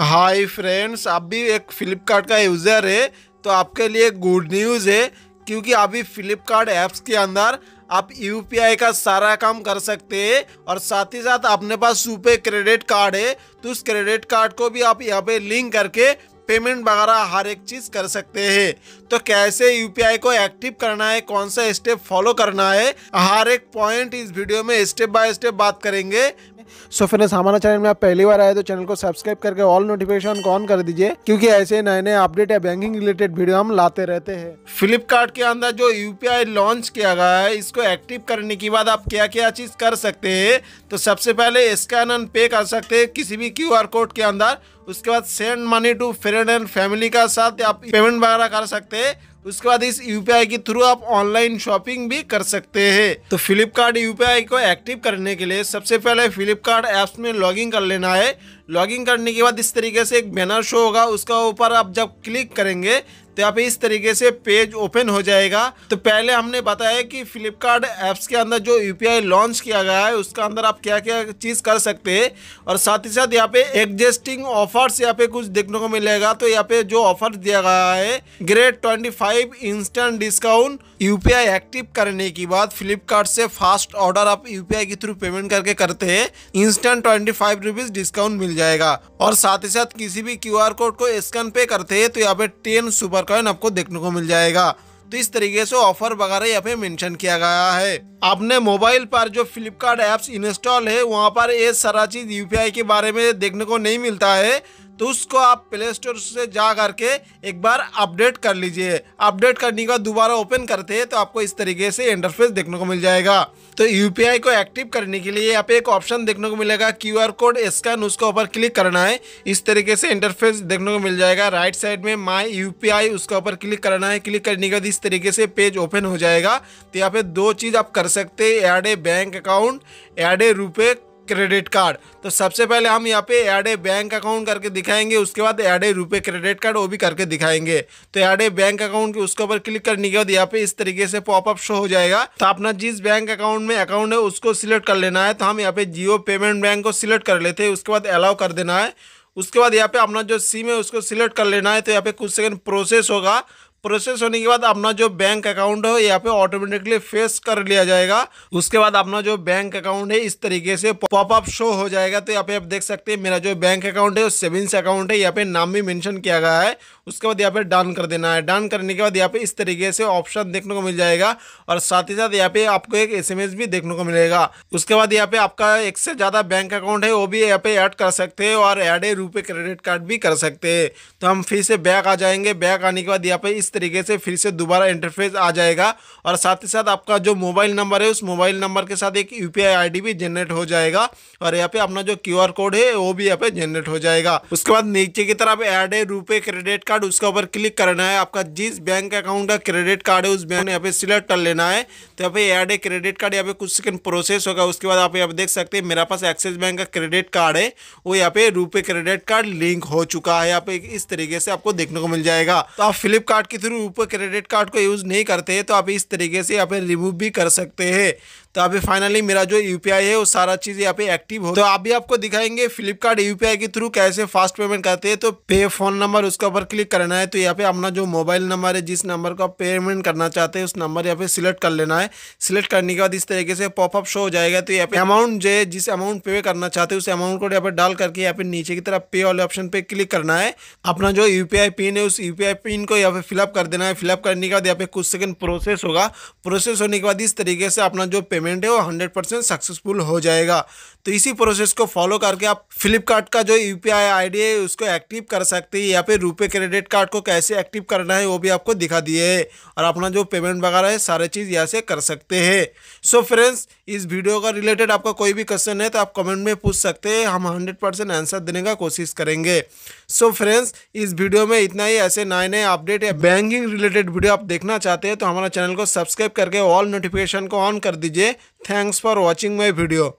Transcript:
hi friends आप भी एक फ्लिपकार्ट का यूज़र है तो आपके लिए गुड न्यूज़ है क्योंकि अभी फ्लिपकार्ट ऐप्स के अंदर आप यू का सारा काम कर सकते हैं और साथ ही साथ अपने पास सुपे क्रेडिट कार्ड है तो उस क्रेडिट कार्ड को भी आप यहाँ पे लिंक करके पेमेंट वगैरह हर एक चीज़ कर सकते हैं तो कैसे यू को एक्टिव करना है कौन सा स्टेप फॉलो करना है हर एक पॉइंट इस वीडियो में स्टेप बाय स्टेप बात करेंगे सो फ्रेंड्स हमारा चैनल में आप पहली बार आए तो चैनल को सब्सक्राइब करके ऑल नोटिफिकेशन को ऑन कर दीजिए क्योंकि ऐसे नए नए अपडेट या बैंकिंग रिलेटेड वीडियो हम लाते रहते हैं फ्लिपकार्ट के अंदर जो यूपीआई लॉन्च किया गया है इसको एक्टिव करने के बाद आप क्या क्या चीज कर सकते है तो सबसे पहले स्कैन एंड पे कर सकते है किसी भी क्यू कोड के अंदर उसके बाद send money to friend and family का साथ आप पेमेंट वगैरह कर सकते हैं उसके बाद इस यूपीआई के थ्रू आप ऑनलाइन शॉपिंग भी कर सकते हैं तो फ्लिपकार्ट यूपीआई को एक्टिव करने के लिए सबसे पहले फ्लिपकार्ट ऐप्स में लॉगिन कर लेना है लॉगिन करने के बाद इस तरीके से एक बैनर शो होगा उसका ऊपर आप जब क्लिक करेंगे तो यहाँ पे इस तरीके से पेज ओपन हो जाएगा तो पहले हमने बताया कि फ्लिपकार्ट ऐप्स के अंदर जो यूपीआई लॉन्च किया गया है उसका अंदर आप क्या क्या चीज़ कर सकते हैं और साथ ही साथ यहाँ पे एग्जिस्टिंग ऑफर्स यहाँ पे कुछ देखने को मिलेगा तो यहाँ पे जो ऑफर दिया गया है great twenty five instant discount UPI active करने के बाद फ्लिपकार्ट से फास्ट ऑर्डर आप यूपीआई के थ्रू पेमेंट करके करते हैं instant twenty five rupees discount मिल जाएगा और साथ ही साथ किसी भी क्यू कोड को स्कैन पे करते हैं तो यहाँ पे टेन सुपर कॉइन आपको देखने को मिल जाएगा तो इस तरीके से ऑफर वगैरह यहाँ पे मेंशन किया गया है आपने मोबाइल पर जो फ्लिपकार्ट एप्स इंस्टॉल है वहाँ पर ये सारा चीज यूपीआई के बारे में देखने को नहीं मिलता है तो उसको आप प्ले स्टोर से जा करके एक बार अपडेट कर लीजिए अपडेट करने के बाद दोबारा ओपन करते हैं तो आपको इस तरीके से इंटरफेस देखने को मिल जाएगा तो यूपीआई को एक्टिव करने के लिए यहाँ पे एक ऑप्शन देखने को मिलेगा क्यू आर कोड स्कैन उसके ऊपर क्लिक करना है इस तरीके से इंटरफेस देखने को मिल जाएगा राइट साइड में माई आई उसके ऊपर क्लिक करना है क्लिक करने के बाद इस तरीके से पेज ओपन हो जाएगा तो यहाँ पे दो चीज़ आप कर सकते हैं add a bank account add a RuPay credit card तो सबसे पहले हम यहाँ पे एड ए बैंक अकाउंट करके दिखाएंगे उसके बाद add a RuPay credit card वो भी करके दिखाएंगे तो एड ए बैंक अकाउंट के उसके ऊपर क्लिक करने के बाद यहाँ पे इस तरीके से पॉपअप शो हो जाएगा तो अपना जिस बैंक अकाउंट में अकाउंट है उसको सिलेक्ट कर लेना है तो हम यहाँ पे जियो पेमेंट बैंक को सिलेक्ट कर लेते हैं उसके बाद अलाउ कर देना है उसके बाद यहाँ पे अपना जो सिम है उसको सिलेक्ट कर लेना है तो यहाँ पे कुछ सेकंड प्रोसेस होगा प्रोसेस होने के बाद अपना जो बैंक अकाउंट है यहाँ पे ऑटोमेटिकली फेस कर लिया जाएगा उसके बाद अपना जो बैंक अकाउंट है इस तरीके से पॉपअप शो हो जाएगा तो यहाँ पे आप देख सकते हैं मेरा जो बैंक अकाउंट है वो सेविंग्स अकाउंट है यहाँ पे नाम भी मेंशन किया गया है उसके बाद यहाँ पे डन कर देना है डन करने के बाद यहाँ पे इस तरीके से ऑप्शन देखने को मिल जाएगा और साथ ही साथ यहाँ पे आपको एक एस भी देखने को मिलेगा उसके बाद यहाँ पे आपका एक से ज़्यादा बैंक अकाउंट है वो भी यहाँ पे ऐड कर सकते हैं और ए रुपये क्रेडिट कार्ड भी कर सकते हैं तो हम फिर से बैक आ जाएंगे बैक आने के बाद यहाँ पे इस तरीके से फिर से दोबारा इंटरफेस आ जाएगा और साथ ही साथ आपका जो मोबाइल नंबर है उस मोबाइल नंबर के साथ एक यू पी भी जनरेट हो जाएगा और यहाँ पे अपना जो क्यू कोड है वो भी यहाँ पे जनरेट हो जाएगा उसके बाद नीचे की तरफ एड है रूपे क्रेडिट कार्ड उसके ऊपर क्लिक करना है आपका जिस बैंक अकाउंट का क्रेडिट कार्ड है उस बैंक यहाँ पे सिलेक्ट कर लेना है तो यहाँ पे एड है क्रेडिट कार्ड यहाँ पे कुछ सेकंड प्रोसेस होगा उसके बाद आप यहाँ देख सकते हैं मेरा पास एक्सिस बैंक का क्रेडिट कार्ड है वो यहाँ पे रूपे क्रेडिट कार्ड लिंक हो चुका है यहाँ पे इस तरीके से आपको देखने को मिल जाएगा तो आप फ्लिपकार्ट के थ्रू क्रेडिट कार्ड को यूज़ नहीं करते हैं तो आप इस तरीके से यहाँ पे रिमूव भी कर सकते हैं तो अभी फाइनली मेरा जो यू है वो सारा चीज़ यहाँ पे एक्टिव हो तो अभी आपको दिखाएंगे फ्लिपकार्ट यू के थ्रू कैसे फास्ट पेमेंट करते हैं तो पे फोन नंबर उसके ऊपर क्लिक करना है तो यहाँ पे अपना जो मोबाइल नंबर है जिस नंबर को आप पेमेंट करना चाहते हैं उस नंबर यहाँ पे सिलेक्ट कर लेना है सिलेक्ट करने के बाद इस तरीके से पॉपअप शो हो जाएगा तो यहाँ पे अमाउंट जो है जिस अमाउंट पे करना चाहते हैं उस अमाउंट को यहाँ पे डाल करके यहाँ पे नीचे की तरफ पे वाले ऑप्शन पे क्लिक करना है अपना जो यू पिन है उस यू पिन को यहाँ पे फिलअप कर देना है फिलअप करने के बाद यहाँ पे कुछ सेकंड प्रोसेस होगा प्रोसेस होने के बाद इस तरीके से अपना जो पेमेंट पेमेंट है वो हंड्रेड परसेंट सक्सेसफुल हो जाएगा तो इसी प्रोसेस को फॉलो करके आप फ्लिपकार्ट का जो यू पी आई है उसको एक्टिव कर सकते हैं या फिर रुपये क्रेडिट कार्ड को कैसे एक्टिव करना है वो भी आपको दिखा दिए है और अपना जो पेमेंट वगैरह है सारे चीज़ यहाँ से कर सकते हैं सो फ्रेंड्स इस वीडियो का रिलेटेड आपका कोई भी क्वेश्चन है तो आप कमेंट में पूछ सकते हैं हम हंड्रेड परसेंट आंसर देने का कोशिश करेंगे सो so फ्रेंड्स इस वीडियो में इतना ही ऐसे नए नए अपडेट या बैंकिंग रिलेटेड वीडियो आप देखना चाहते हैं तो हमारा चैनल को सब्सक्राइब करके ऑल नोटिफिकेशन को ऑन कर दीजिए thanks for watching my video